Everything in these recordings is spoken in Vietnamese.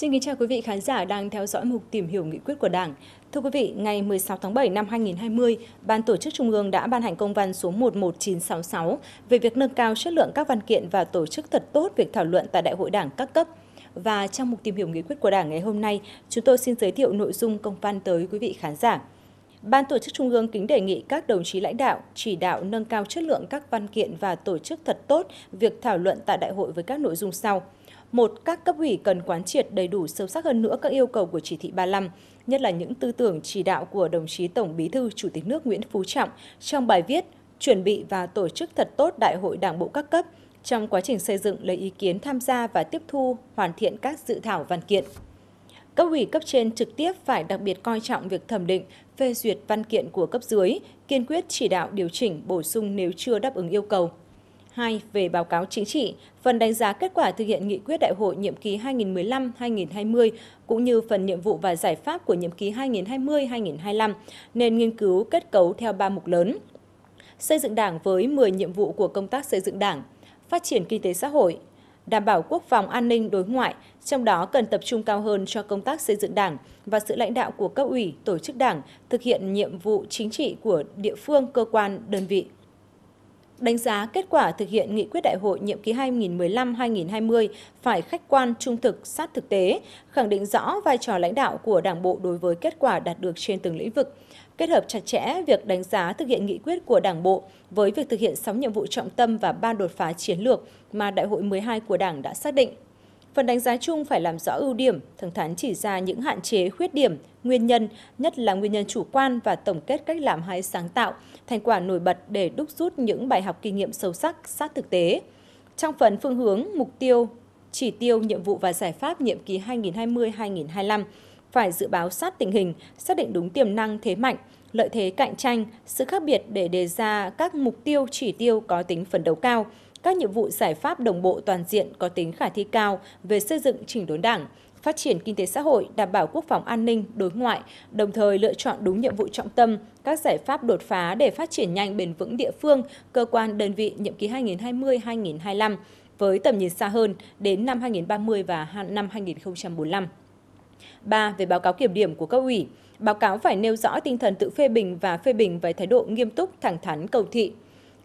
Xin kính chào quý vị khán giả đang theo dõi mục tìm hiểu nghị quyết của Đảng. Thưa quý vị, ngày 16 tháng 7 năm 2020, Ban Tổ chức Trung ương đã ban hành công văn số 11966 về việc nâng cao chất lượng các văn kiện và tổ chức thật tốt việc thảo luận tại Đại hội Đảng các cấp. Và trong mục tìm hiểu nghị quyết của Đảng ngày hôm nay, chúng tôi xin giới thiệu nội dung công văn tới quý vị khán giả. Ban tổ chức Trung ương kính đề nghị các đồng chí lãnh đạo chỉ đạo nâng cao chất lượng các văn kiện và tổ chức thật tốt việc thảo luận tại đại hội với các nội dung sau – một các cấp ủy cần quán triệt đầy đủ sâu sắc hơn nữa các yêu cầu của chỉ thị 35, nhất là những tư tưởng chỉ đạo của đồng chí Tổng Bí thư Chủ tịch nước Nguyễn Phú Trọng trong bài viết Chuẩn bị và tổ chức thật tốt đại hội đảng bộ các cấp trong quá trình xây dựng lấy ý kiến tham gia và tiếp thu hoàn thiện các dự thảo văn kiện. Cấp ủy cấp trên trực tiếp phải đặc biệt coi trọng việc thẩm định, phê duyệt văn kiện của cấp dưới, kiên quyết chỉ đạo điều chỉnh bổ sung nếu chưa đáp ứng yêu cầu, 2 về báo cáo chính trị, phần đánh giá kết quả thực hiện nghị quyết đại hội nhiệm kỳ 2015-2020 cũng như phần nhiệm vụ và giải pháp của nhiệm kỳ 2020-2025 nên nghiên cứu kết cấu theo ba mục lớn. Xây dựng Đảng với 10 nhiệm vụ của công tác xây dựng Đảng, phát triển kinh tế xã hội, đảm bảo quốc phòng an ninh đối ngoại, trong đó cần tập trung cao hơn cho công tác xây dựng Đảng và sự lãnh đạo của cấp ủy, tổ chức Đảng thực hiện nhiệm vụ chính trị của địa phương, cơ quan, đơn vị đánh giá kết quả thực hiện nghị quyết đại hội nhiệm ký 2015-2020 phải khách quan, trung thực, sát thực tế, khẳng định rõ vai trò lãnh đạo của Đảng bộ đối với kết quả đạt được trên từng lĩnh vực, kết hợp chặt chẽ việc đánh giá thực hiện nghị quyết của Đảng bộ với việc thực hiện 6 nhiệm vụ trọng tâm và ba đột phá chiến lược mà Đại hội 12 của Đảng đã xác định. Phần đánh giá chung phải làm rõ ưu điểm, thẳng thắn chỉ ra những hạn chế, khuyết điểm, nguyên nhân, nhất là nguyên nhân chủ quan và tổng kết cách làm hay sáng tạo, thành quả nổi bật để đúc rút những bài học kinh nghiệm sâu sắc, sát thực tế. Trong phần phương hướng, mục tiêu, chỉ tiêu, nhiệm vụ và giải pháp nhiệm kỳ 2020-2025, phải dự báo sát tình hình, xác định đúng tiềm năng, thế mạnh, lợi thế cạnh tranh, sự khác biệt để đề ra các mục tiêu chỉ tiêu có tính phấn đấu cao, các nhiệm vụ giải pháp đồng bộ toàn diện có tính khả thi cao về xây dựng chỉnh đốn đảng, phát triển kinh tế xã hội, đảm bảo quốc phòng an ninh, đối ngoại, đồng thời lựa chọn đúng nhiệm vụ trọng tâm, các giải pháp đột phá để phát triển nhanh bền vững địa phương, cơ quan đơn vị nhiệm kỳ 2020-2025 với tầm nhìn xa hơn đến năm 2030 và năm 2045. 3. Về báo cáo kiểm điểm của cấp ủy, báo cáo phải nêu rõ tinh thần tự phê bình và phê bình với thái độ nghiêm túc, thẳng thắn, cầu thị.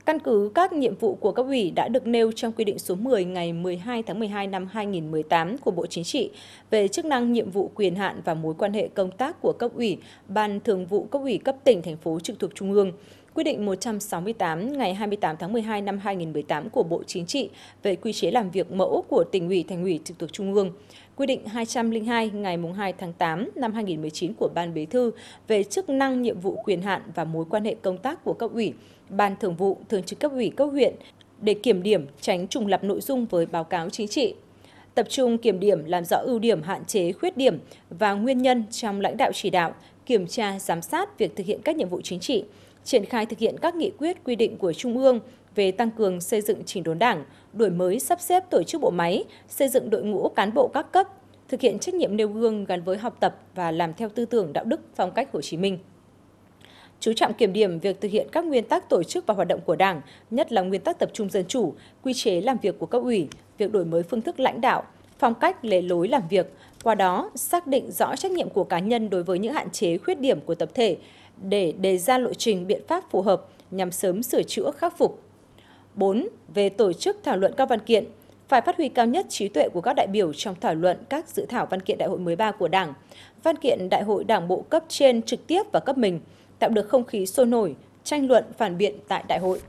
Căn cứ các nhiệm vụ của cấp ủy đã được nêu trong quy định số 10 ngày 12 tháng 12 năm 2018 của Bộ Chính trị về chức năng, nhiệm vụ, quyền hạn và mối quan hệ công tác của cấp ủy, ban thường vụ cấp ủy cấp tỉnh, thành phố trực thuộc Trung ương, Quyết định 168 ngày 28 tháng 12 năm 2018 của Bộ Chính trị về quy chế làm việc mẫu của tỉnh ủy thành ủy trực thuộc Trung ương, Quyết định 202 ngày 2 tháng 8 năm 2019 của Ban Bí thư về chức năng, nhiệm vụ quyền hạn và mối quan hệ công tác của cấp ủy, Ban Thường vụ, Thường trực cấp ủy cấp huyện để kiểm điểm tránh trùng lập nội dung với báo cáo chính trị tập trung kiểm điểm làm rõ ưu điểm hạn chế khuyết điểm và nguyên nhân trong lãnh đạo chỉ đạo kiểm tra giám sát việc thực hiện các nhiệm vụ chính trị triển khai thực hiện các nghị quyết quy định của Trung ương về tăng cường xây dựng chỉnh đốn đảng, đổi mới sắp xếp tổ chức bộ máy, xây dựng đội ngũ cán bộ các cấp, thực hiện trách nhiệm nêu gương gắn với học tập và làm theo tư tưởng đạo đức phong cách Hồ Chí Minh chú trọng kiểm điểm việc thực hiện các nguyên tắc tổ chức và hoạt động của Đảng, nhất là nguyên tắc tập trung dân chủ, quy chế làm việc của cấp ủy, việc đổi mới phương thức lãnh đạo, phong cách lề lối làm việc, qua đó xác định rõ trách nhiệm của cá nhân đối với những hạn chế khuyết điểm của tập thể, để đề ra lộ trình biện pháp phù hợp nhằm sớm sửa chữa khắc phục. 4. Về tổ chức thảo luận các văn kiện, phải phát huy cao nhất trí tuệ của các đại biểu trong thảo luận các dự thảo văn kiện đại hội 13 của Đảng, văn kiện đại hội Đảng bộ cấp trên trực tiếp và cấp mình, tạo được không khí sôi nổi, tranh luận phản biện tại đại hội.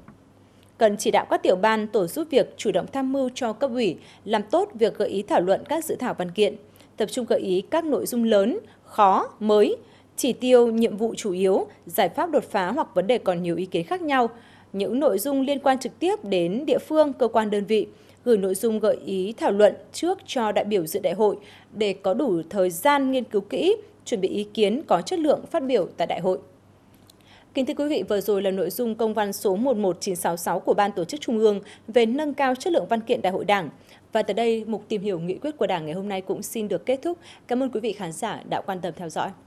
Cần chỉ đạo các tiểu ban tổ giúp việc chủ động tham mưu cho cấp ủy làm tốt việc gợi ý thảo luận các dự thảo văn kiện, tập trung gợi ý các nội dung lớn, khó, mới chỉ tiêu, nhiệm vụ chủ yếu, giải pháp đột phá hoặc vấn đề còn nhiều ý kiến khác nhau, những nội dung liên quan trực tiếp đến địa phương, cơ quan đơn vị, gửi nội dung gợi ý thảo luận trước cho đại biểu dự đại hội để có đủ thời gian nghiên cứu kỹ, chuẩn bị ý kiến có chất lượng phát biểu tại đại hội. Kính thưa quý vị, vừa rồi là nội dung công văn số 11966 của Ban Tổ chức Trung ương về nâng cao chất lượng văn kiện Đại hội Đảng. Và tới đây, mục tìm hiểu nghị quyết của Đảng ngày hôm nay cũng xin được kết thúc. Cảm ơn quý vị khán giả đã quan tâm theo dõi.